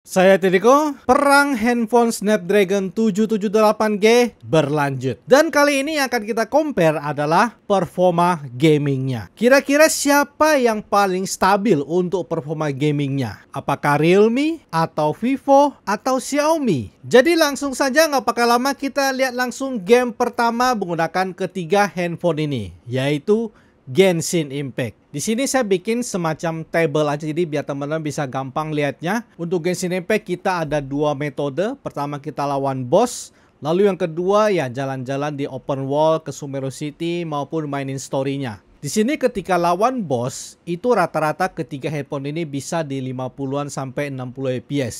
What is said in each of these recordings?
Saya Tidiko, perang handphone Snapdragon 778G berlanjut. Dan kali ini yang akan kita compare adalah performa gamingnya. Kira-kira siapa yang paling stabil untuk performa gamingnya? Apakah Realme, atau Vivo, atau Xiaomi? Jadi langsung saja nggak pakai lama kita lihat langsung game pertama menggunakan ketiga handphone ini, yaitu Genshin Impact. Di sini saya bikin semacam table aja jadi biar teman-teman bisa gampang lihatnya. Untuk Genshin Impact kita ada dua metode. Pertama kita lawan boss, lalu yang kedua ya jalan-jalan di open world ke Sumeru City maupun mainin story-nya. Di sini ketika lawan boss itu rata-rata ketiga headphone ini bisa di 50-an sampai 60 fps.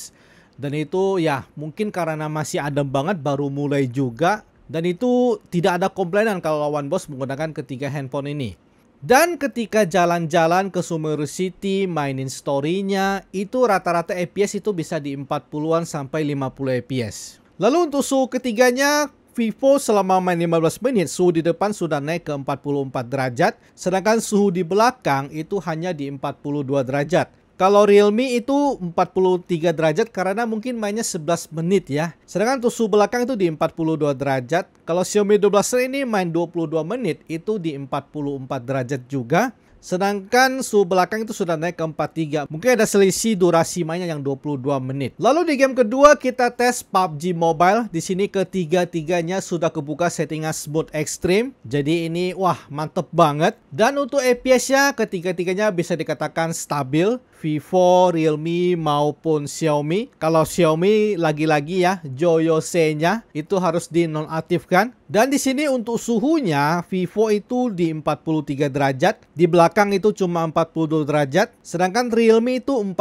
Dan itu ya mungkin karena masih adem banget baru mulai juga dan itu tidak ada komplainan kalau lawan bos menggunakan ketiga handphone ini. Dan ketika jalan-jalan ke Sumeru City mainin story-nya itu rata-rata FPS itu bisa di 40-an sampai 50 FPS. Lalu untuk suhu ketiganya Vivo selama main 15 menit suhu di depan sudah naik ke 44 derajat sedangkan suhu di belakang itu hanya di 42 derajat. Kalau Realme itu 43 derajat karena mungkin mainnya 11 menit ya. Sedangkan tusuk belakang itu di 42 derajat. Kalau Xiaomi 12 ini main 22 menit itu di 44 derajat juga. Sedangkan suhu belakang itu sudah naik ke 43. Mungkin ada selisih durasi mainnya yang 22 menit. Lalu di game kedua kita tes PUBG Mobile. Di sini ketiga-tiganya sudah kebuka settingan smooth extreme. Jadi ini wah mantep banget. Dan untuk FPS-nya e ketiga-tiganya bisa dikatakan stabil. Vivo, Realme maupun Xiaomi. Kalau Xiaomi lagi-lagi ya Joyose-nya itu harus dinonaktifkan dan di sini untuk suhunya Vivo itu di 43 derajat, di belakang itu cuma 42 derajat, sedangkan Realme itu 44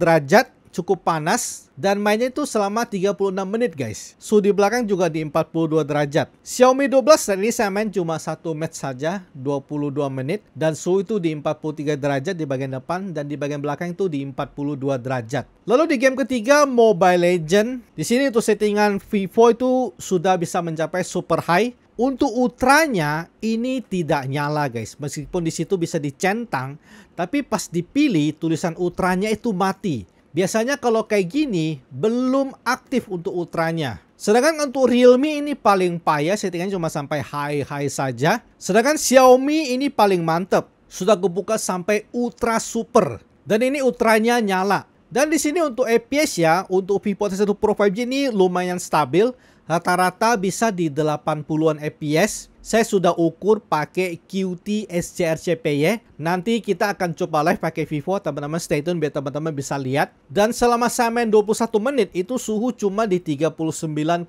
derajat, cukup panas dan mainnya itu selama 36 menit guys. Suhu di belakang juga di 42 derajat. Xiaomi 12 dan ini saya main cuma satu match saja 22 menit dan suhu itu di 43 derajat di bagian depan dan di bagian belakang itu di 42 derajat. Lalu di game ketiga Mobile Legend. Di sini itu settingan Vivo itu sudah bisa mencapai super high untuk ultranya ini tidak nyala guys. Meskipun di situ bisa dicentang, tapi pas dipilih tulisan ultranya itu mati. Biasanya kalau kayak gini, belum aktif untuk ultranya. Sedangkan untuk Realme ini paling payah, settingannya cuma sampai high-high saja. Sedangkan Xiaomi ini paling mantep. Sudah kebuka sampai ultra super. Dan ini ultranya nyala. Dan di sini untuk aps ya, untuk Vivo T1 Pro 5G ini lumayan stabil. Rata-rata bisa di 80-an fps. Saya sudah ukur pakai QT SCRCPY. Nanti kita akan coba live pakai Vivo, teman-teman stay tune biar teman-teman bisa lihat. Dan selama saya main 21 menit itu suhu cuma di 39,5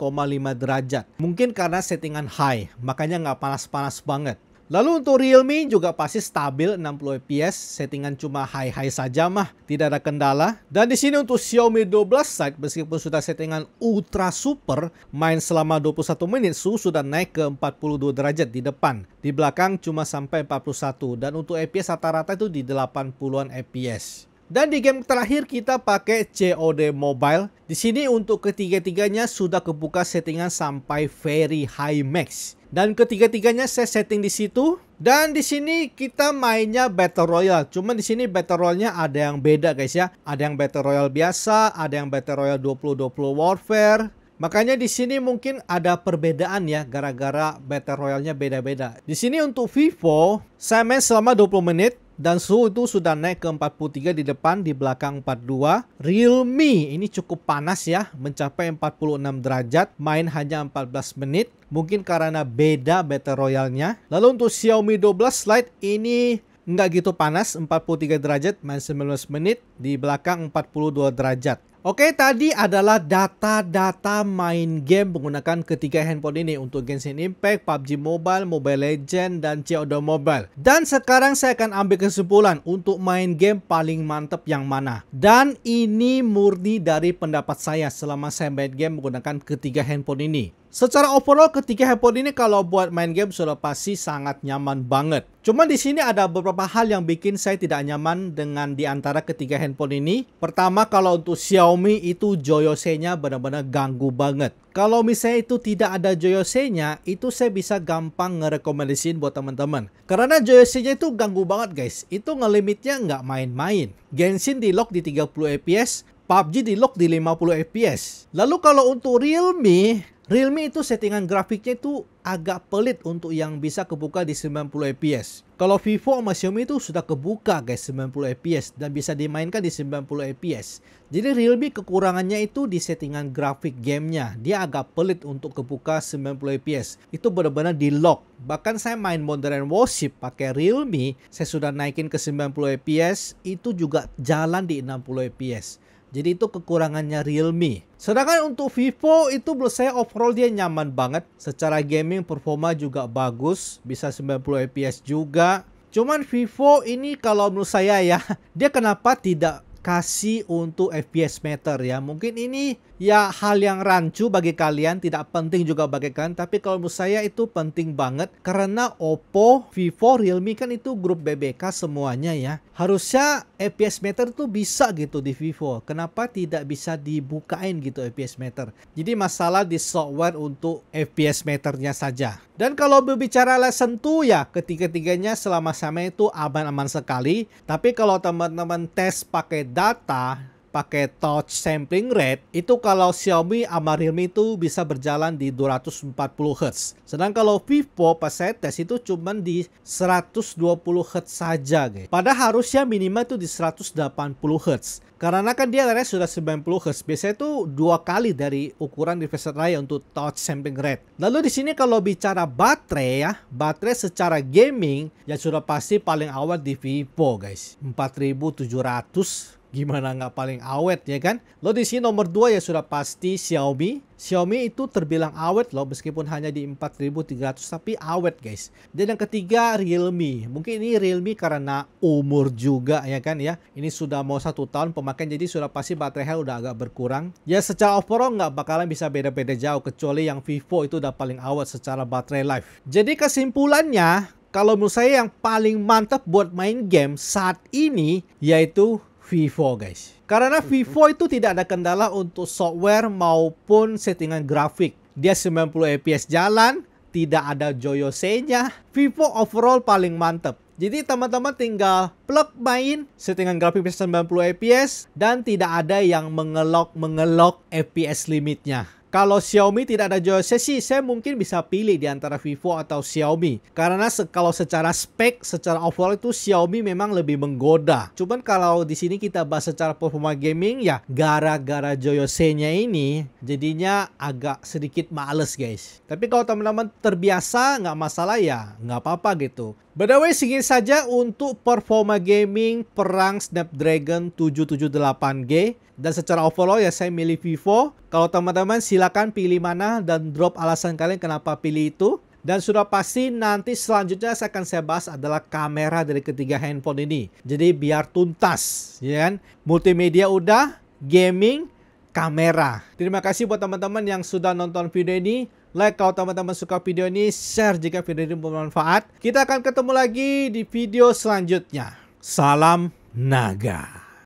derajat. Mungkin karena settingan high, makanya nggak panas-panas banget. Lalu untuk Realme juga pasti stabil 60 fps, settingan cuma high-high saja mah, tidak ada kendala. Dan di sini untuk Xiaomi 12 side meskipun sudah settingan ultra super, main selama 21 menit suhu sudah naik ke 42 derajat di depan. Di belakang cuma sampai 41 dan untuk fps rata-rata itu di 80-an fps. Dan di game terakhir kita pakai COD Mobile. Di sini untuk ketiga-tiganya sudah kebuka settingan sampai very high max. Dan ketiga-tiganya saya setting di situ. Dan di sini kita mainnya Battle Royale. Cuman di sini Battle Royale-nya ada yang beda guys ya. Ada yang Battle Royale biasa, ada yang Battle Royale 2020 Warfare. Makanya di sini mungkin ada perbedaan ya gara-gara Battle Royale-nya beda-beda. Di sini untuk Vivo, saya main selama 20 menit dan suhu itu sudah naik ke 43 di depan di belakang 42 Realme ini cukup panas ya mencapai 46 derajat main hanya 14 menit mungkin karena beda battle royalnya lalu untuk Xiaomi 12 Lite ini nggak gitu panas 43 derajat main 19 menit di belakang 42 derajat Oke, tadi adalah data-data main game menggunakan ketiga handphone ini untuk Genshin Impact, PUBG Mobile, Mobile Legend, dan COD Mobile. Dan sekarang saya akan ambil kesimpulan untuk main game paling mantep yang mana. Dan ini murni dari pendapat saya selama saya main game menggunakan ketiga handphone ini. Secara overall ketiga handphone ini kalau buat main game sudah pasti sangat nyaman banget. Cuma di sini ada beberapa hal yang bikin saya tidak nyaman dengan di antara ketiga handphone ini. Pertama kalau untuk Xiaomi itu joyose benar-benar ganggu banget. Kalau misalnya itu tidak ada joyose itu saya bisa gampang ngerekomendasiin buat teman-teman. Karena joyose itu ganggu banget guys. Itu ngelimitnya nggak main-main. Genshin di lock di 30 fps, PUBG di lock di 50 fps. Lalu kalau untuk Realme, Realme itu settingan grafiknya itu agak pelit untuk yang bisa kebuka di 90 fps. Kalau Vivo sama Xiaomi itu sudah kebuka guys 90 fps dan bisa dimainkan di 90 fps. Jadi Realme kekurangannya itu di settingan grafik gamenya. Dia agak pelit untuk kebuka 90 fps. Itu benar-benar di lock. Bahkan saya main Modern Warship pakai Realme, saya sudah naikin ke 90 fps, itu juga jalan di 60 fps. Jadi itu kekurangannya Realme. Sedangkan untuk Vivo itu menurut saya overall dia nyaman banget. Secara gaming performa juga bagus, bisa 90 fps juga. Cuman Vivo ini kalau menurut saya ya, dia kenapa tidak kasih untuk FPS meter ya. Mungkin ini ya hal yang rancu bagi kalian tidak penting juga bagi kalian tapi kalau menurut saya itu penting banget karena Oppo, Vivo, Realme kan itu grup BBK semuanya ya harusnya FPS meter tuh bisa gitu di Vivo kenapa tidak bisa dibukain gitu FPS meter jadi masalah di software untuk FPS meternya saja dan kalau berbicara lesson 2 ya ketiga-tiganya selama sama itu aman-aman sekali tapi kalau teman-teman tes pakai data pakai touch sampling rate itu kalau Xiaomi sama Realme itu bisa berjalan di 240 Hz. Sedangkan kalau Vivo pas saya tes itu cuma di 120 Hz saja guys. Padahal harusnya minimal itu di 180 Hz. Karena kan dia layarnya sudah 90 Hz, biasanya itu dua kali dari ukuran refresh rate untuk touch sampling rate. Lalu di sini kalau bicara baterai ya, baterai secara gaming ya sudah pasti paling awal di Vivo guys, 4700 gimana nggak paling awet ya kan? Lo di sini nomor 2 ya sudah pasti Xiaomi. Xiaomi itu terbilang awet loh meskipun hanya di 4300 tapi awet guys. Dan yang ketiga Realme. Mungkin ini Realme karena umur juga ya kan ya. Ini sudah mau satu tahun pemakaian jadi sudah pasti baterai health udah agak berkurang. Ya secara overall nggak bakalan bisa beda-beda jauh kecuali yang Vivo itu udah paling awet secara baterai life. Jadi kesimpulannya kalau menurut saya yang paling mantap buat main game saat ini yaitu Vivo guys. Karena Vivo mhm. itu tidak ada kendala untuk software maupun settingan grafik. Dia 90 fps jalan, tidak ada joyosenya. Vivo overall paling mantep. Jadi teman-teman tinggal plug main settingan grafik 90 fps dan tidak ada yang mengelok-mengelok fps limitnya. Kalau Xiaomi tidak ada Joyce sih, saya mungkin bisa pilih di antara Vivo atau Xiaomi. Karena se kalau secara spek, secara overall itu Xiaomi memang lebih menggoda. Cuman kalau di sini kita bahas secara performa gaming ya, gara-gara joyce nya ini, jadinya agak sedikit males guys. Tapi kalau teman-teman terbiasa, nggak masalah ya, nggak apa-apa gitu. By the way, segini saja untuk performa gaming perang Snapdragon 778G. Dan secara overall ya saya milih Vivo. Kalau teman-teman silahkan silakan pilih mana dan drop alasan kalian kenapa pilih itu. Dan sudah pasti nanti selanjutnya saya akan saya bahas adalah kamera dari ketiga handphone ini. Jadi biar tuntas, ya kan? Multimedia udah, gaming, kamera. Terima kasih buat teman-teman yang sudah nonton video ini. Like kalau teman-teman suka video ini, share jika video ini bermanfaat. Kita akan ketemu lagi di video selanjutnya. Salam naga.